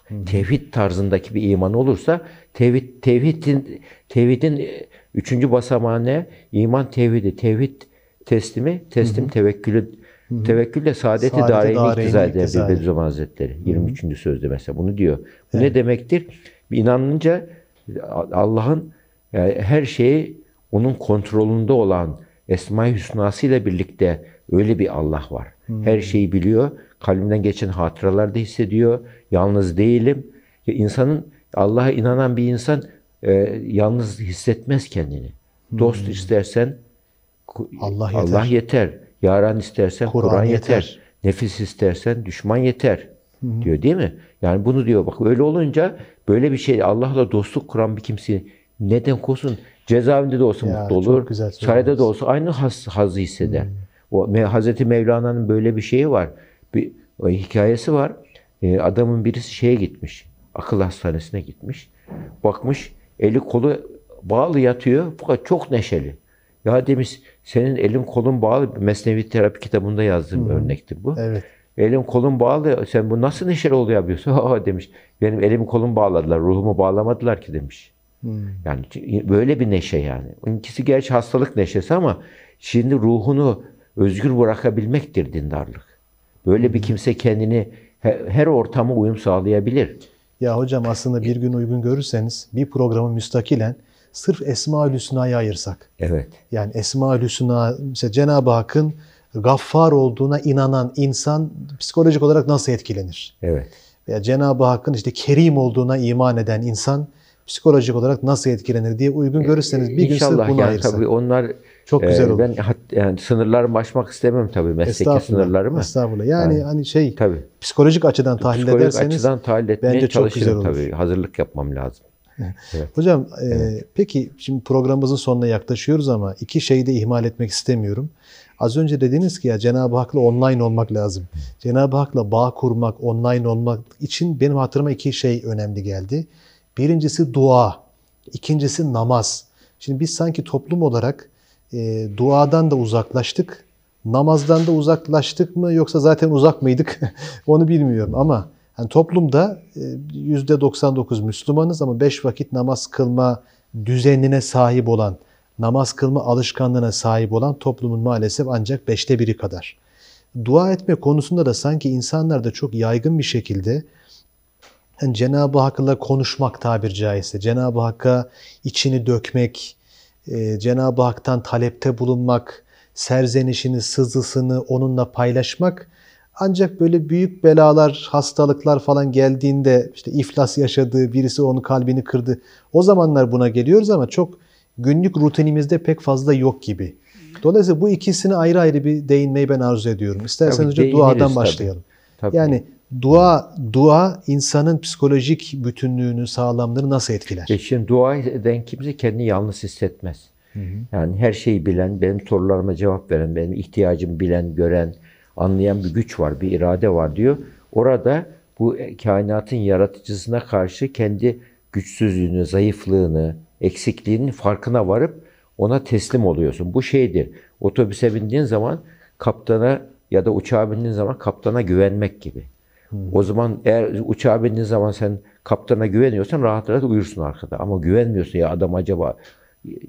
Hı-hı. Tevhid tarzındaki bir iman olursa tevhid tevhidin tevhidin e, üçüncü basamağı ne? İman tevhidi. Tevhid teslimi, teslim Hı-hı. tevekkülü Hı-hı. Tevekkülle saadeti, saadeti dareyni iktiza eder Bediüzzaman Hazretleri. 23. Hı-hı. sözde mesela bunu diyor. Bu evet. ne demektir? İnanınca Allah'ın yani her şeyi onun kontrolünde olan Esma-i Hüsnası ile birlikte öyle bir Allah var. Hmm. Her şeyi biliyor. Kalbimden geçen hatıralar da hissediyor. Yalnız değilim. Ya insanın Allah'a inanan bir insan e, yalnız hissetmez kendini. Hmm. Dost istersen Allah yeter. Allah yeter. Yaran istersen Kur'an Kur yeter. yeter. Nefis istersen düşman yeter. Hı-hı. diyor değil mi? Yani bunu diyor bak öyle olunca böyle bir şey Allah'la dostluk kuran bir kimse neden olsun cezaevinde de olsa ya, mutlu olur. Sarayda da olsa aynı haz, hazı hisseder. Hı-hı. Hmm. O Hazreti Mevlana'nın böyle bir şeyi var. Bir o hikayesi var. E, adamın birisi şeye gitmiş. Akıl hastanesine gitmiş. Bakmış eli kolu bağlı yatıyor fakat çok neşeli. Ya demiş senin elin kolun bağlı. Mesnevi terapi kitabında yazdığım Hı-hı. örnektir bu. Evet elim kolum bağlı. Sen bu nasıl neşeli oluyor yapıyorsun? [LAUGHS] demiş. Benim elim kolum bağladılar. Ruhumu bağlamadılar ki demiş. Hmm. Yani böyle bir neşe yani. İkisi gerçi hastalık neşesi ama şimdi ruhunu özgür bırakabilmektir dindarlık. Böyle bir hmm. kimse kendini her ortama uyum sağlayabilir. Ya hocam aslında bir gün uygun görürseniz bir programı müstakilen sırf Esma-ül Hüsna'ya ayırsak. Evet. Yani Esma-ül Hüsna, mesela Cenab-ı Hakk'ın gaffar olduğuna inanan insan psikolojik olarak nasıl etkilenir? Evet. Veya Cenab-ı Hakk'ın işte kerim olduğuna iman eden insan psikolojik olarak nasıl etkilenir diye uygun e, görürseniz bir İnşallah, gün sırf bunu yani ayırsak. Tabii onlar çok e, güzel olur. Ben hat, yani sınırlarımı aşmak istemem tabii mesleki sınırlarımı. Estağfurullah. Yani, yani hani şey tabii. psikolojik açıdan tahlil psikolojik ederseniz açıdan tahlil etmeye bence çok güzel olur. Tabii. Hazırlık yapmam lazım. [LAUGHS] evet. Hocam e, evet. E, peki şimdi programımızın sonuna yaklaşıyoruz ama iki şeyi de ihmal etmek istemiyorum. Az önce dediniz ki ya Cenab-ı Hak'la online olmak lazım. Cenab-ı Hak'la bağ kurmak, online olmak için benim hatırıma iki şey önemli geldi. Birincisi dua, ikincisi namaz. Şimdi biz sanki toplum olarak e, duadan da uzaklaştık, namazdan da uzaklaştık mı yoksa zaten uzak mıydık [LAUGHS] onu bilmiyorum ama yani toplumda %99 e, Müslümanız ama 5 vakit namaz kılma düzenine sahip olan namaz kılma alışkanlığına sahip olan toplumun maalesef ancak beşte biri kadar. Dua etme konusunda da sanki insanlarda çok yaygın bir şekilde yani Cenab-ı Hakk'la konuşmak tabir caizse, Cenab-ı Hakk'a içini dökmek, e, Cenab-ı Hak'tan talepte bulunmak, serzenişini, sızısını onunla paylaşmak ancak böyle büyük belalar, hastalıklar falan geldiğinde işte iflas yaşadığı, birisi onun kalbini kırdı. O zamanlar buna geliyoruz ama çok günlük rutinimizde pek fazla yok gibi. Dolayısıyla bu ikisini ayrı ayrı bir değinmeyi ben arzu ediyorum. İsterseniz tabii, önce duadan tabii. başlayalım. Tabii. Yani dua dua insanın psikolojik bütünlüğünü, sağlamlığını nasıl etkiler? E şimdi dua eden kimse kendini yalnız hissetmez. Hı hı. Yani her şeyi bilen, benim sorularıma cevap veren, benim ihtiyacımı bilen, gören, anlayan bir güç var, bir irade var diyor. Orada bu e, kainatın yaratıcısına karşı kendi güçsüzlüğünü, zayıflığını, eksikliğinin farkına varıp ona teslim oluyorsun. Bu şeydir. Otobüse bindiğin zaman kaptana ya da uçağa bindiğin zaman kaptana güvenmek gibi. Hmm. O zaman eğer uçağa bindiğin zaman sen kaptana güveniyorsan rahat rahat uyursun arkada. Ama güvenmiyorsun ya adam acaba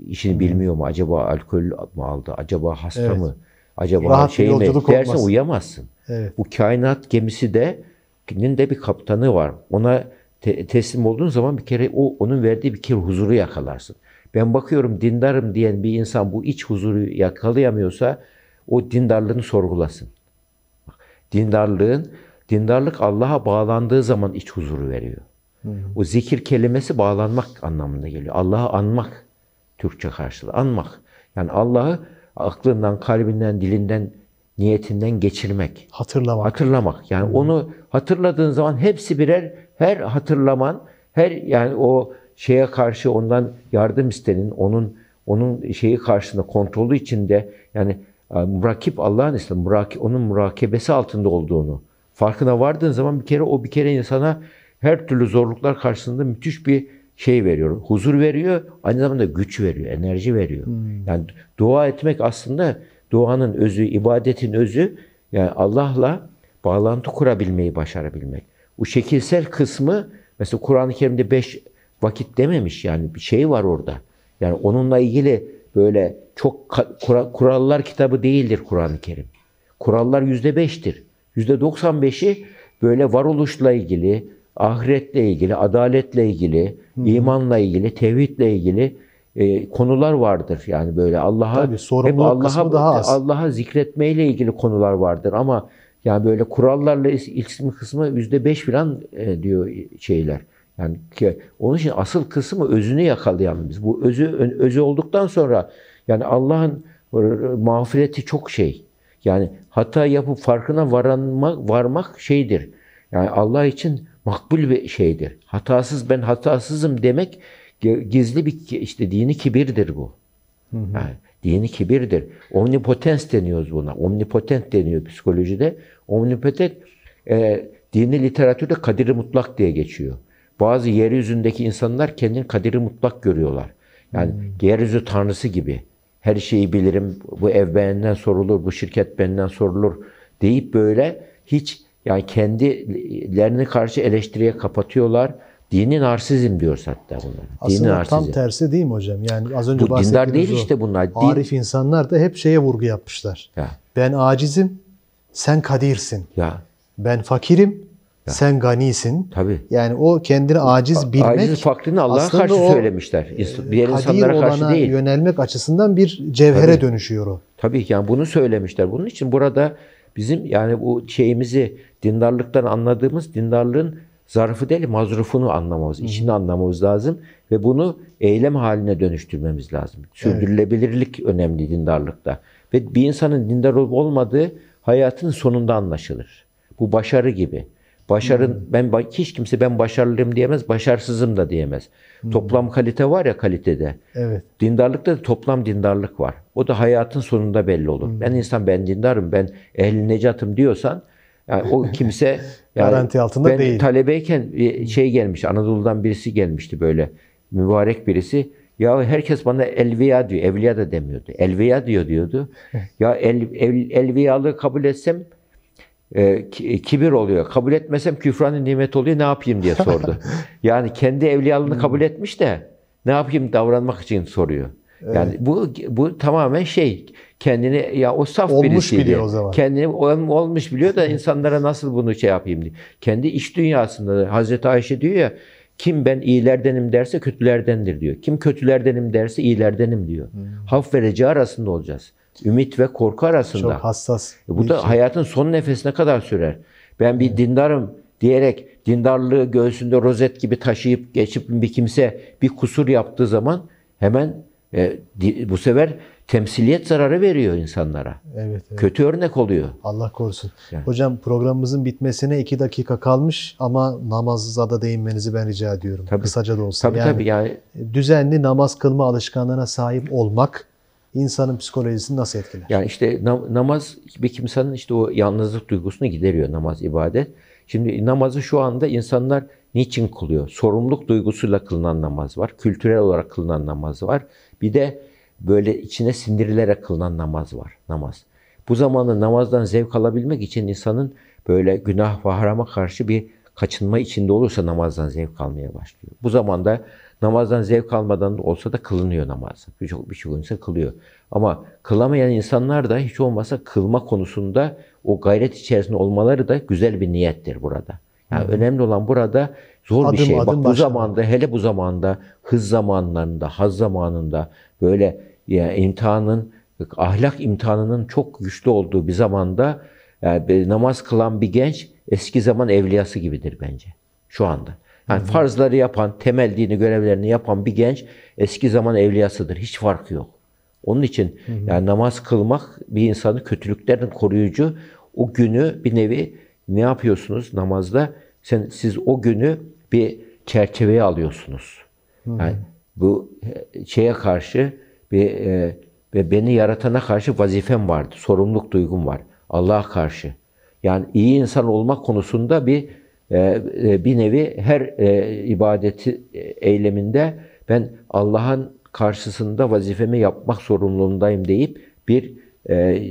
işini hmm. bilmiyor mu? Acaba alkol mu aldı? Acaba hasta evet. mı? Acaba rahat şey mi? Dersen olmaz. uyuyamazsın. Evet. Bu kainat gemisi de de bir kaptanı var. Ona te- teslim olduğun zaman bir kere o onun verdiği bir kere huzuru yakalarsın. Ben bakıyorum dindarım diyen bir insan bu iç huzuru yakalayamıyorsa o dindarlığını sorgulasın. Bak, dindarlığın dindarlık Allah'a bağlandığı zaman iç huzuru veriyor. Hı. O zikir kelimesi bağlanmak anlamında geliyor. Allah'ı anmak Türkçe karşılığı anmak. Yani Allah'ı aklından, kalbinden, dilinden, niyetinden geçirmek. Hatırlamak. Hatırlamak. Yani Hı. onu hatırladığın zaman hepsi birer her hatırlaman, her yani o şeye karşı ondan yardım istenin, onun onun şeyi karşısında kontrolü içinde yani e, rakip Allah'ın ismi, muraki, onun murakebesi altında olduğunu farkına vardığın zaman bir kere o bir kere insana her türlü zorluklar karşısında müthiş bir şey veriyor. Huzur veriyor, aynı zamanda güç veriyor, enerji veriyor. Hmm. Yani dua etmek aslında duanın özü, ibadetin özü yani Allah'la bağlantı kurabilmeyi başarabilmek. Bu şekilsel kısmı mesela Kur'an-ı Kerim'de beş vakit dememiş yani bir şey var orada. Yani onunla ilgili böyle çok kurallar kitabı değildir Kur'an-ı Kerim. Kurallar yüzde beştir. Yüzde doksan beşi böyle varoluşla ilgili, ahiretle ilgili, adaletle ilgili, Hı. imanla ilgili, tevhidle ilgili e, konular vardır. Yani böyle Allah'a Allah'a Allah'a zikretmeyle ilgili konular vardır ama yani böyle kurallarla isim kısmı yüzde beş falan e, diyor şeyler. Yani ki onun için asıl kısmı özünü yakalayalım biz. Bu özü özü olduktan sonra yani Allah'ın ıı, mağfireti çok şey. Yani hata yapıp farkına varanma, varmak şeydir. Yani Allah için makbul bir şeydir. Hatasız ben hatasızım demek gizli bir işte dini kibirdir bu. Hı hı. Yani Dini kibirdir. Omnipotens deniyoruz buna. Omnipotent deniyor psikolojide. Omnipotent e, dini literatürde kadiri mutlak diye geçiyor. Bazı yeryüzündeki insanlar kendini kadiri mutlak görüyorlar. Yani hmm. yeryüzü tanrısı gibi. Her şeyi bilirim, bu ev benden sorulur, bu şirket benden sorulur deyip böyle hiç yani kendilerini karşı eleştiriye kapatıyorlar Dini narsizm diyoruz hatta bunlar. Aslında Dini narsizm. tam tersi değil mi hocam? Yani az önce Bu dindar değil o. işte bunlar. Din... Arif insanlar da hep şeye vurgu yapmışlar. Ya. Ben acizim, sen kadirsin. Ya. Ben fakirim, ya. sen ganisin. Tabii. Yani o kendini aciz bilmek. Aciz fakrini Allah'a karşı o, söylemişler. Diğer kadir insanlara karşı değil. yönelmek açısından bir cevhere Tabii. dönüşüyor o. Tabii yani bunu söylemişler. Bunun için burada bizim yani bu şeyimizi dindarlıktan anladığımız dindarlığın zarfı değil mazrufunu anlamamız, Hı. içini anlamamız lazım ve bunu eylem haline dönüştürmemiz lazım. Sürdürülebilirlik evet. önemli dindarlıkta. Ve bir insanın dindar olup olmadığı hayatın sonunda anlaşılır. Bu başarı gibi. Başarın hmm. ben hiç kimse ben başarılıyım diyemez, başarısızım da diyemez. Hmm. Toplam kalite var ya kalitede. Evet. Dindarlıkta da toplam dindarlık var. O da hayatın sonunda belli olur. Hmm. Ben insan ben dindarım, ben ehli necatım diyorsan yani o kimse [LAUGHS] yani garanti altında ben değil. talebeyken e, şey gelmiş Anadolu'dan birisi gelmişti böyle mübarek birisi. Ya herkes bana elviya diyor. Evliya da demiyordu. Elviya diyor diyordu. ya el, el, elviyalığı kabul etsem e, e kibir oluyor. Kabul etmesem küfranın nimet oluyor. Ne yapayım diye sordu. [LAUGHS] yani kendi evliyalığını hmm. kabul etmiş de ne yapayım davranmak için soruyor. Yani bu bu tamamen şey kendini ya o saf olmuş birisiydi. biliyor o zaman. Kendini olmuş biliyor da insanlara nasıl bunu şey yapayım diye. Kendi iş dünyasında Hazreti Ayşe diyor ya kim ben iyilerdenim derse kötülerdendir diyor. Kim kötülerdenim derse iyilerdenim diyor. Hmm. Haf ve reca arasında olacağız. Ümit ve korku arasında. Çok hassas. E bu da şey. hayatın son nefesine kadar sürer. Ben bir hmm. dindarım diyerek dindarlığı göğsünde rozet gibi taşıyıp geçip bir kimse bir kusur yaptığı zaman hemen e, bu sefer temsiliyet zararı veriyor insanlara. Evet, evet. Kötü örnek oluyor. Allah korusun. Yani. Hocam programımızın bitmesine iki dakika kalmış ama namazıza da değinmenizi ben rica ediyorum. Tabii. Kısaca da olsa. Tabii, yani, tabii yani. Düzenli namaz kılma alışkanlığına sahip olmak insanın psikolojisini nasıl etkiler? Yani işte namaz bir kimsenin işte o yalnızlık duygusunu gideriyor namaz, ibadet. Şimdi namazı şu anda insanlar niçin kılıyor? Sorumluluk duygusuyla kılınan namaz var. Kültürel olarak kılınan namaz var. Bir de böyle içine sindirilerek kılınan namaz var. Namaz. Bu zamanda namazdan zevk alabilmek için insanın böyle günah ve harama karşı bir kaçınma içinde olursa namazdan zevk almaya başlıyor. Bu zamanda namazdan zevk almadan olsa da kılınıyor namaz. Birçok birçok insan kılıyor. Ama kılamayan insanlar da hiç olmazsa kılma konusunda o gayret içerisinde olmaları da güzel bir niyettir burada. Yani hmm. önemli olan burada zor adım, bir şey. Adım Bak başlamak. bu zamanda hele bu zamanda hız zamanlarında, haz zamanında böyle yani imtihanın ahlak imtihanının çok güçlü olduğu bir zamanda yani e, namaz kılan bir genç eski zaman evliyası gibidir bence şu anda. Yani farzları yapan, temel dini görevlerini yapan bir genç eski zaman evliyasıdır. Hiç farkı yok. Onun için hı hı. yani namaz kılmak bir insanı kötülüklerin koruyucu. O günü bir nevi ne yapıyorsunuz namazda? Sen siz o günü bir çerçeveye alıyorsunuz. Yani bu şeye karşı bir e, ve beni yaratana karşı vazifem vardı. Sorumluluk duygum var. Allah'a karşı. Yani iyi insan olmak konusunda bir e, e bir nevi her e, ibadeti e, eyleminde ben Allah'ın karşısında vazifemi yapmak sorumluluğundayım deyip bir e,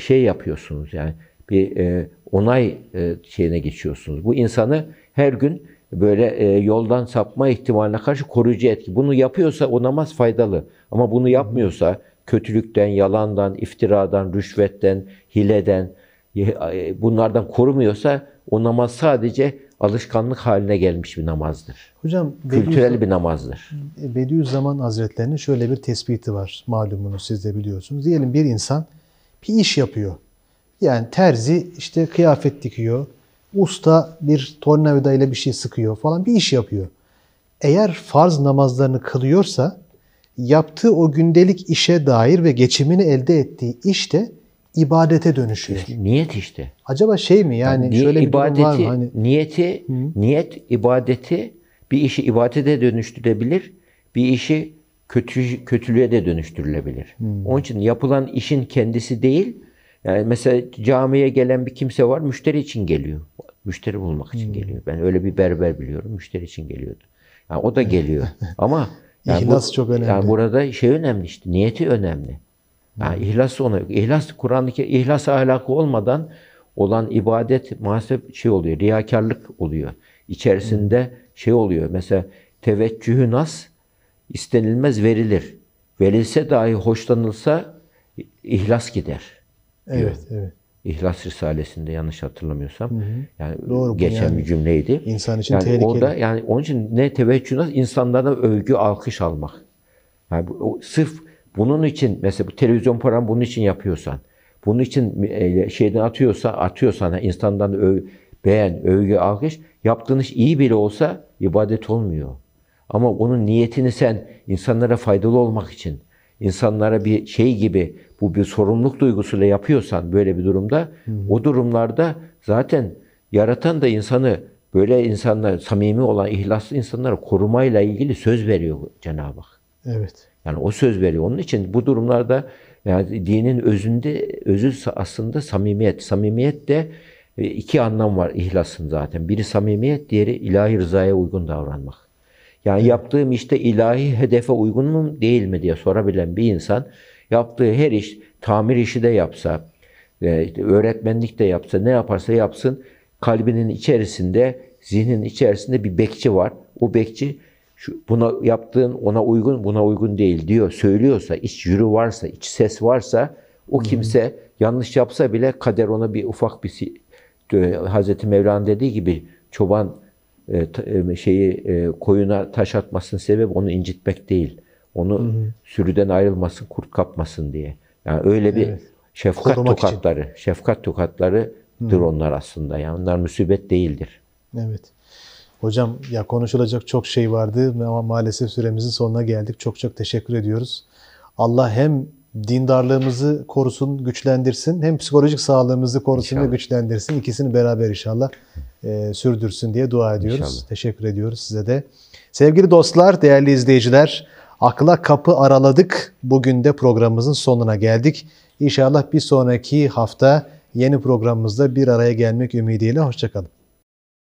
şey yapıyorsunuz yani bir e, onay e, şeyine geçiyorsunuz. Bu insanı her gün böyle e, yoldan sapma ihtimaline karşı koruyucu etki. Bunu yapıyorsa o namaz faydalı. Ama bunu yapmıyorsa kötülükten, yalandan, iftiradan, rüşvetten, hileden e, e bunlardan korumuyorsa o namaz sadece alışkanlık haline gelmiş bir namazdır. Hocam kültürel bir namazdır. E, Bediüzzaman Hazretlerinin şöyle bir tespiti var. Malumunu siz de biliyorsunuz. Diyelim bir insan bir iş yapıyor. Yani terzi işte kıyafet dikiyor, usta bir tornavida ile bir şey sıkıyor falan bir iş yapıyor. Eğer farz namazlarını kılıyorsa yaptığı o gündelik işe dair ve geçimini elde ettiği iş de ibadete dönüşüyor. niyet işte. Acaba şey mi yani, yani şöyle bir durum var mı? Hani... Niyeti, Hı? niyet ibadeti bir işi ibadete dönüştürebilir, bir işi kötü kötülüğe de dönüştürülebilir. Hmm. Onun için yapılan işin kendisi değil. Yani mesela camiye gelen bir kimse var, müşteri için geliyor. Müşteri bulmak için hmm. geliyor. Ben öyle bir berber biliyorum. Müşteri için geliyordu. Yani o da geliyor. [LAUGHS] Ama yani ihlas bu, çok önemli. Yani burada şey önemli işte. Niyeti önemli. Yani hmm. ihlas ona ihlas Kur'an'daki ihlas ahlakı olmadan olan ibadet maalesef şey oluyor. Riyakarlık oluyor. İçerisinde hmm. şey oluyor. Mesela teveccühü nas istenilmez verilir. Verilse dahi hoşlanılsa ihlas gider. Diyor. Evet, evet. İhlas Risalesi'nde yanlış hatırlamıyorsam. Hı hı. Yani Doğru, geçen yani, bir cümleydi. İnsan için yani tehlikeli. Orada yani onun için ne teveccüh nasıl insanlardan övgü, alkış almak. Yani o, sırf bunun için mesela bu televizyon program bunun için yapıyorsan, bunun için e, şeyden atıyorsa, atıyorsan insandan öv, beğen, övgü, alkış yaptığın iş iyi bile olsa ibadet olmuyor. Ama onun niyetini sen insanlara faydalı olmak için, insanlara bir şey gibi bu bir sorumluluk duygusuyla yapıyorsan böyle bir durumda hmm. o durumlarda zaten yaratan da insanı böyle insanlar samimi olan ihlaslı insanları korumayla ilgili söz veriyor Cenab-ı Hak. Evet. Yani o söz veriyor. Onun için bu durumlarda yani dinin özünde özü aslında samimiyet. Samimiyet de e, iki anlam var ihlasın zaten. Biri samimiyet, diğeri ilahi rızaya uygun davranmak. Yani evet. yaptığım işte ilahi hedefe uygun mu değil mi diye sorabilen bir insan Yaptığı her iş, tamir işi de yapsa, e, öğretmenlik de yapsa, ne yaparsa yapsın kalbinin içerisinde, zihnin içerisinde bir bekçi var. O bekçi şu, buna yaptığın ona uygun, buna uygun değil diyor. Söylüyorsa, iç yürü varsa, iç ses varsa o kimse hmm. yanlış yapsa bile kader ona bir ufak bir e, Hazreti Mevlana dediği gibi çoban e, şeyi koyuna taş atmasının sebebi onu incitmek değil. Onu hı hı. sürüden ayrılmasın, kurt kapmasın diye. Yani öyle bir evet. şefkat Korumak tokatları, için. şefkat tokatlarıdır hı. onlar aslında. Yani onlar musibet değildir. Evet. Hocam ya konuşulacak çok şey vardı ama maalesef süremizin sonuna geldik. Çok çok teşekkür ediyoruz. Allah hem dindarlığımızı korusun, güçlendirsin. Hem psikolojik sağlığımızı korusun inşallah. ve güçlendirsin. İkisini beraber inşallah e, sürdürsün diye dua ediyoruz. İnşallah. Teşekkür ediyoruz size de. Sevgili dostlar, değerli izleyiciler, Akla kapı araladık. Bugün de programımızın sonuna geldik. İnşallah bir sonraki hafta yeni programımızda bir araya gelmek ümidiyle. Hoşçakalın.